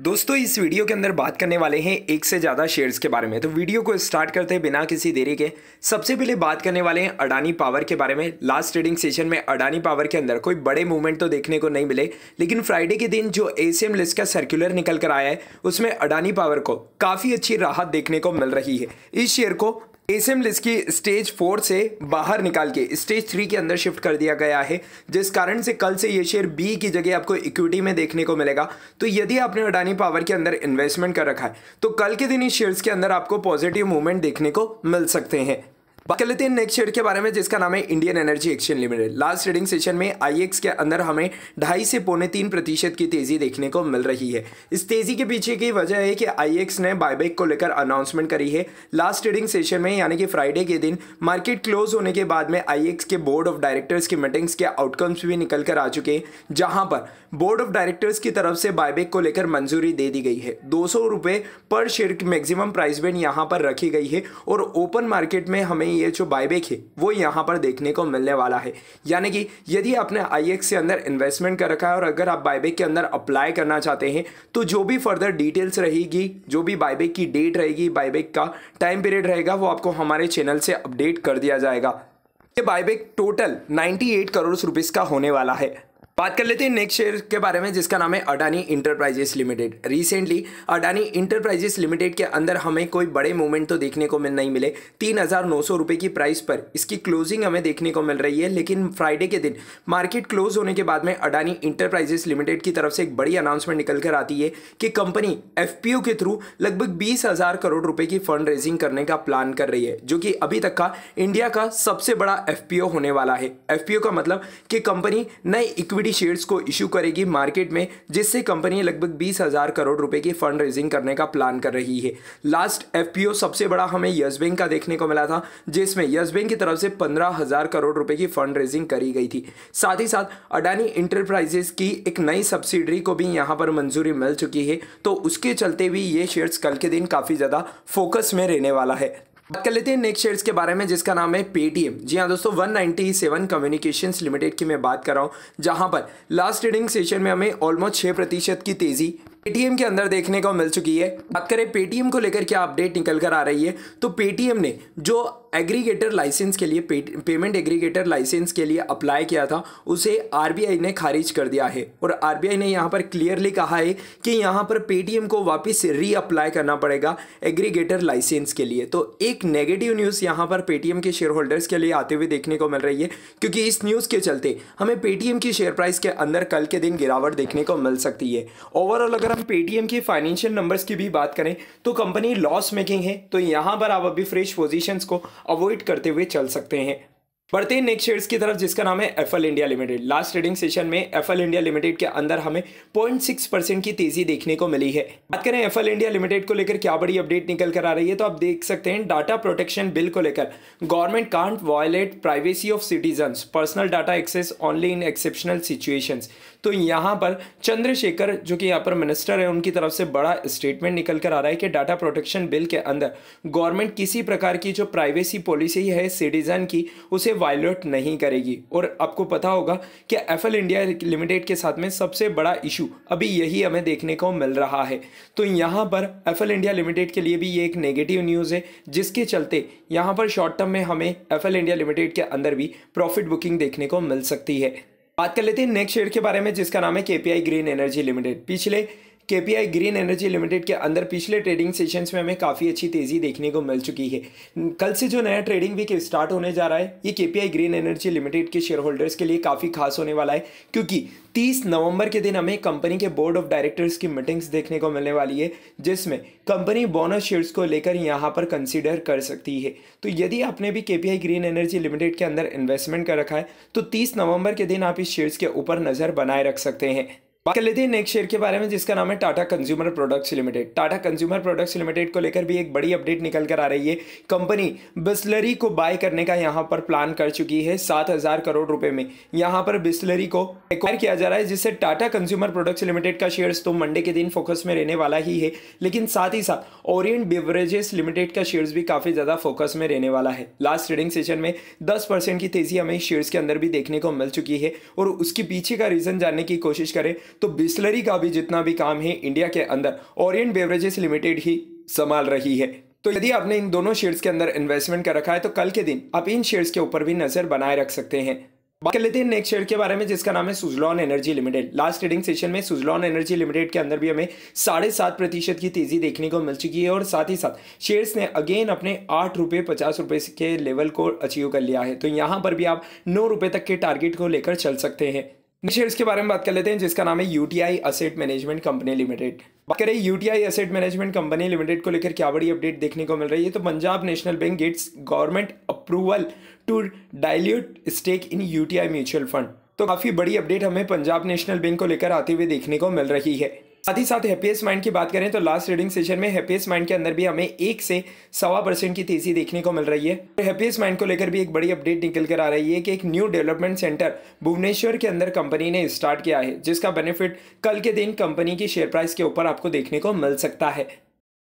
दोस्तों इस वीडियो के अंदर बात करने वाले हैं एक से ज़्यादा शेयर्स के बारे में तो वीडियो को स्टार्ट करते हैं बिना किसी देरी के सबसे पहले बात करने वाले हैं अडानी पावर के बारे में लास्ट ट्रेडिंग सेशन में अडानी पावर के अंदर कोई बड़े मूवमेंट तो देखने को नहीं मिले लेकिन फ्राइडे के दिन जो ए लिस्ट का सर्कुलर निकल कर आया है उसमें अडानी पावर को काफ़ी अच्छी राहत देखने को मिल रही है इस शेयर को एसएम लिस्ट की स्टेज फोर से बाहर निकाल के स्टेज थ्री के अंदर शिफ्ट कर दिया गया है जिस कारण से कल से ये शेयर बी की जगह आपको इक्विटी में देखने को मिलेगा तो यदि आपने अडानी पावर के अंदर इन्वेस्टमेंट कर रखा है तो कल के दिन इस शेयर्स के अंदर आपको पॉजिटिव मूवमेंट देखने को मिल सकते हैं बात कर लेते हैं नेक्स्ट शेयर के बारे में जिसका नाम है Indian energy exchange limited last trading session में आईएक्स के अंदर हमें ढाई से पौने तीन प्रतिशत की तेजी देखने को मिल रही है इस तेजी के पीछे की वजह है कि आईएक्स ने बायबैक को लेकर अनाउंसमेंट करी है लास्ट ट्रेडिंग सेशन में यानी कि फ्राइडे के दिन मार्केट क्लोज होने के बाद में आई के बोर्ड ऑफ डायरेक्टर्स की मीटिंग्स के आउटकम्स भी निकल कर आ चुके हैं जहां पर बोर्ड ऑफ डायरेक्टर्स की तरफ से बायबैक को लेकर मंजूरी दे दी गई है दो सौ पर शेयर की मैक्सिमम प्राइस बैंड यहाँ पर रखी गई है और ओपन मार्केट में हमें ये जो बायबेक है वो यहाँ पर देखने को मिलने वाला है यानी कि यदि आपने आई के अंदर इन्वेस्टमेंट कर रखा है और अगर आप बायबेक के अंदर अप्लाई करना चाहते हैं तो जो भी फर्दर डिटेल्स रहेगी जो भी बायबेक की डेट रहेगी बायबेक का टाइम पीरियड रहेगा वो आपको हमारे चैनल से अपडेट कर दिया जाएगा ये बायबेक टोटल 98 करोड़ रुपीस का होने वाला है बात कर लेते हैं नेक्स्ट शेयर के बारे में जिसका नाम है Adani enterprises limited recently Adani enterprises limited के अंदर हमें कोई बड़े मूवमेंट तो देखने को मिल नहीं मिले तीन हज़ार नौ सौ रुपये की प्राइस पर इसकी क्लोजिंग हमें देखने को मिल रही है लेकिन फ्राइडे के दिन मार्केट क्लोज होने के बाद में अडानी इंटरप्राइजेस लिमिटेड की तरफ से एक बड़ी अनाउंसमेंट निकल कर आती है कि कंपनी एफ के थ्रू लगभग बीस हज़ार करोड़ रुपये की फंड रेजिंग करने का प्लान कर रही है जो कि अभी तक का इंडिया का सबसे बड़ा एफ होने वाला है एफ का मतलब कि कंपनी नए इक्विटी सभी शेयर्स को इशू करेगी मार्केट में जिससे कंपनी लगभग बीस हज़ार करोड़ रुपए की फंड रेजिंग करने का प्लान कर रही है लास्ट एफपीओ सबसे बड़ा हमें यस बैंक का देखने को मिला था जिसमें यस बैंक की तरफ से पंद्रह हज़ार करोड़ रुपए की फंड रेजिंग करी गई थी साथ ही साथ अडानी इंटरप्राइजेस की एक नई सब्सिडरी को भी यहां पर मंजूरी मिल चुकी है तो उसके चलते भी ये शेयर्स कल के दिन काफ़ी ज़्यादा फोकस में रहने वाला है बात कर लेते हैं नेक्स्ट शेयर्स के बारे में जिसका नाम है पेटीएम जी हाँ दोस्तों 197 कम्युनिकेशन लिमिटेड की मैं बात कर रहा हूँ जहाँ पर लास्ट ट्रेडिंग सेशन में हमें ऑलमोस्ट छः प्रतिशत की तेज़ी पेटीएम के अंदर देखने को मिल चुकी है बात करें पेटीएम को लेकर क्या अपडेट निकल कर आ रही है तो पेटीएम ने जो एग्रीगेटर लाइसेंस के लिए पेमेंट एग्रीगेटर लाइसेंस के लिए अप्लाई किया था उसे आरबीआई ने खारिज कर दिया है और आरबीआई ने यहाँ पर क्लियरली कहा है कि यहाँ पर पेटीएम को वापस रीअप्लाई करना पड़ेगा एग्रीगेटर लाइसेंस के लिए तो एक नेगेटिव न्यूज़ यहाँ पर पेटीएम के शेयर होल्डर्स के लिए आते हुए देखने को मिल रही है क्योंकि इस न्यूज़ के चलते हमें पेटीएम की शेयर प्राइस के अंदर कल के दिन गिरावट देखने को मिल सकती है ओवरऑल अगर हम पेटीएम के फाइनेंशियल नंबर्स की भी बात करें तो कंपनी लॉस मेकिंग है तो यहाँ पर आप अभी फ्रेश पोजिशंस को अवॉइड करते हुए चल सकते हैं बढ़ते हैं नेक्स्ट शेयर्स की तरफ जिसका नाम है FL India limited last trading session में एफएल इंडिया लिमिटेड के अंदर हमें 0.6 परसेंट की तेजी देखने को मिली है बात करें एफएल इंडिया लिमिटेड को लेकर क्या बड़ी अपडेट निकल कर आ रही है तो आप देख सकते हैं डाटा प्रोटेक्शन बिल को लेकर government can't violate privacy of citizen personal data access only in exceptional situation तो यहाँ पर चंद्रशेखर जो कि यहाँ पर मिनिस्टर है उनकी तरफ से बड़ा स्टेटमेंट निकल कर आ रहा है कि डाटा प्रोटेक्शन बिल के अंदर गवर्नमेंट किसी प्रकार की जो प्राइवेसी पॉलिसी है सिटीजन की उसे वायलेट नहीं करेगी और आपको पता होगा कि एफ इंडिया लिमिटेड के साथ में सबसे बड़ा इशू अभी यही हमें देखने को मिल रहा है तो यहाँ पर एफ इंडिया लिमिटेड के लिए भी ये एक नेगेटिव न्यूज़ है जिसके चलते यहाँ पर शॉर्ट टर्म में हमें एफ इंडिया लिमिटेड के अंदर भी प्रॉफिट बुकिंग देखने को मिल सकती है बात कर लेते हैं नेक्स्ट शेयर के बारे में जिसका नाम है के ग्रीन एनर्जी लिमिटेड पिछले आई ग्रीन एनर्जी लिमिटेड के अंदर पिछले ट्रेडिंग सेशंस में हमें काफ़ी अच्छी तेज़ी देखने को मिल चुकी है कल से जो नया ट्रेडिंग वीक स्टार्ट होने जा रहा है ये आई ग्रीन एनर्जी लिमिटेड के शेयर होल्डर्स के लिए काफ़ी खास होने वाला है क्योंकि 30 नवंबर के दिन हमें कंपनी के बोर्ड ऑफ डायरेक्टर्स की मीटिंग्स देखने को मिलने वाली है जिसमें कंपनी बोनस शेयर्स को लेकर यहाँ पर कंसिडर कर सकती है तो यदि आपने भी के ग्रीन एनर्जी लिमिटेड के अंदर इन्वेस्टमेंट कर रखा है तो तीस नवंबर के दिन आप इस शेयर्स के ऊपर नज़र बनाए रख सकते हैं बात कर लेते हैं नेक्स्ट शेयर के बारे में जिसका नाम है Tata consumer products limited Tata consumer products limited को लेकर भी एक बड़ी अपडेट निकल कर आ रही है कंपनी बिस्लरी को बाय करने का यहाँ पर प्लान कर चुकी है सात हज़ार करोड़ रुपए में यहाँ पर बिस्लरी को एक्वायर किया जा रहा है जिससे टाटा कंज्यूमर प्रोडक्ट्स लिमिटेड का शेयर्स तो मंडे के दिन फोकस में रहने वाला ही है लेकिन साथ ही साथ ओरियंट बेवरेजेस लिमिटेड का शेयर्स भी काफ़ी ज़्यादा फोकस में रहने वाला है लास्ट ट्रेडिंग सेशन में दस की तेज़ी हमें शेयर्स के अंदर भी देखने को मिल चुकी है और उसके पीछे का रीज़न जानने की कोशिश करें तो बिस्लरी का भी जितना भी काम है इंडिया के अंदर ओरियंट बेवरेजेस लिमिटेड ही संभाल रही है तो यदि आपने इन दोनों शेयर्स के अंदर इन्वेस्टमेंट कर रखा है तो कल के दिन आप इन शेयर्स के ऊपर भी नजर बनाए रख सकते हैं बात कर लेते हैं नेक्स्ट शेयर के बारे में जिसका नाम है Suzlon energy limited last trading session में सुजलॉन एनर्जी लिमिटेड के अंदर भी हमें साढ़े सात प्रतिशत की तेजी देखने को मिल चुकी है और साथ ही साथ शेयर्स ने अगेन अपने आठ रुपये पचास रुपये के लेवल को अचीव कर लिया है तो यहाँ पर भी आप नौ रुपये तक के टारगेट को लेकर चल सकते हैं शेयर्स के बारे में बात कर लेते हैं जिसका नाम है UTI asset management company limited बात करें UTI asset management company limited को लेकर क्या बड़ी अपडेट देखने को मिल रही है तो Punjab national bank gets government approval to dilute stake in UTI mutual fund तो काफ़ी बड़ी अपडेट हमें पंजाब नेशनल बैंक को लेकर आते हुए देखने को मिल रही है साथ ही साथ हैप्पीएस्ट माइंड की बात करें तो लास्ट रीडिंग सेशन में हैप्पीएस्ट माइंड के अंदर भी हमें एक से सवा परसेंट की तेजी देखने को मिल रही है और हैप्पीएस्ट माइंड को लेकर भी एक बड़ी अपडेट निकल कर आ रही है कि एक न्यू डेवलपमेंट सेंटर भुवनेश्वर के अंदर कंपनी ने स्टार्ट किया है जिसका बेनिफिट कल के दिन कंपनी की शेयर प्राइस के ऊपर आपको देखने को मिल सकता है